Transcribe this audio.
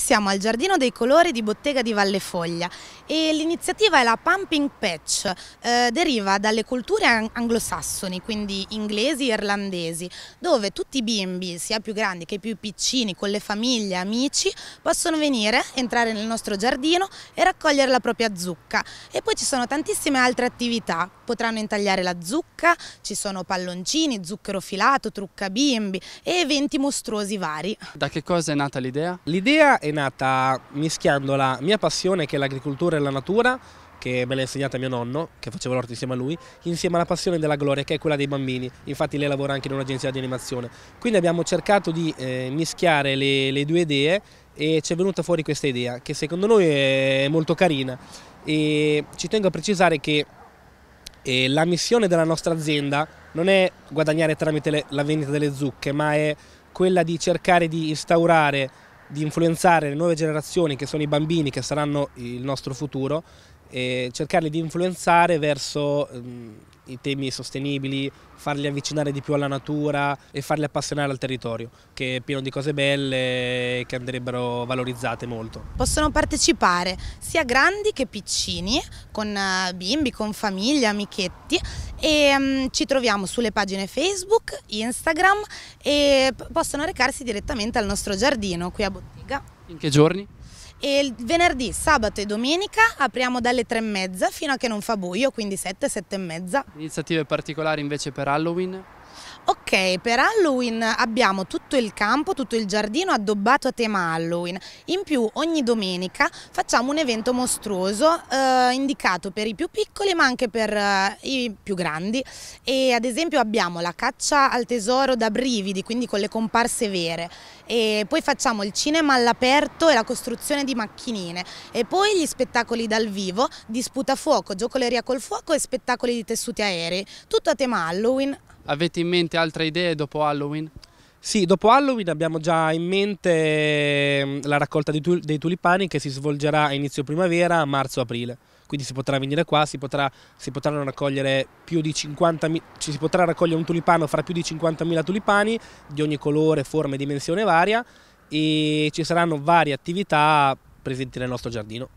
siamo al Giardino dei Colori di Bottega di Valle Foglia e l'iniziativa è la Pumping Patch, eh, deriva dalle culture anglosassoni, quindi inglesi e irlandesi, dove tutti i bimbi, sia più grandi che più piccini, con le famiglie, amici, possono venire, entrare nel nostro giardino e raccogliere la propria zucca. E poi ci sono tantissime altre attività, potranno intagliare la zucca, ci sono palloncini, zucchero filato, trucca bimbi e eventi mostruosi vari. Da che cosa è nata l'idea? L'idea è è nata mischiando la mia passione che è l'agricoltura e la natura che me l'ha insegnata mio nonno, che faceva l'orto insieme a lui, insieme alla passione della gloria che è quella dei bambini, infatti lei lavora anche in un'agenzia di animazione. Quindi abbiamo cercato di eh, mischiare le, le due idee e ci è venuta fuori questa idea che secondo noi è molto carina e ci tengo a precisare che e eh, la missione della nostra azienda non è guadagnare tramite le, la vendita delle zucche, ma è quella di cercare di instaurare di influenzare le nuove generazioni che sono i bambini che saranno il nostro futuro e cercare di influenzare verso um, i temi sostenibili, farli avvicinare di più alla natura e farli appassionare al territorio, che è pieno di cose belle che andrebbero valorizzate molto. Possono partecipare sia grandi che piccini, con eh, bimbi, con famiglie, amichetti e um, ci troviamo sulle pagine Facebook, Instagram e possono recarsi direttamente al nostro giardino qui a Bottega. In che giorni? e il venerdì, sabato e domenica apriamo dalle tre e mezza fino a che non fa buio, quindi sette, sette e mezza. Iniziative particolari invece per Halloween? Ok, per Halloween abbiamo tutto il campo, tutto il giardino addobbato a tema Halloween. In più ogni domenica facciamo un evento mostruoso eh, indicato per i più piccoli ma anche per eh, i più grandi. E ad esempio abbiamo la caccia al tesoro da brividi, quindi con le comparse vere. E poi facciamo il cinema all'aperto e la costruzione di macchinine. E poi gli spettacoli dal vivo, disputa fuoco, giocoleria col fuoco e spettacoli di tessuti aerei. Tutto a tema Halloween. Avete in mente altre idee dopo Halloween? Sì, dopo Halloween abbiamo già in mente mm, la raccolta dei tulipani che si svolgerà a inizio primavera, marzo-aprile. Quindi si potrà venire qua, si, potrà, si potranno raccogliere più di 50 ci si potrà raccogliere un tulipano fra più di 50.000 tulipani di ogni colore, forma e dimensione varia e ci saranno varie attività presenti nel nostro giardino.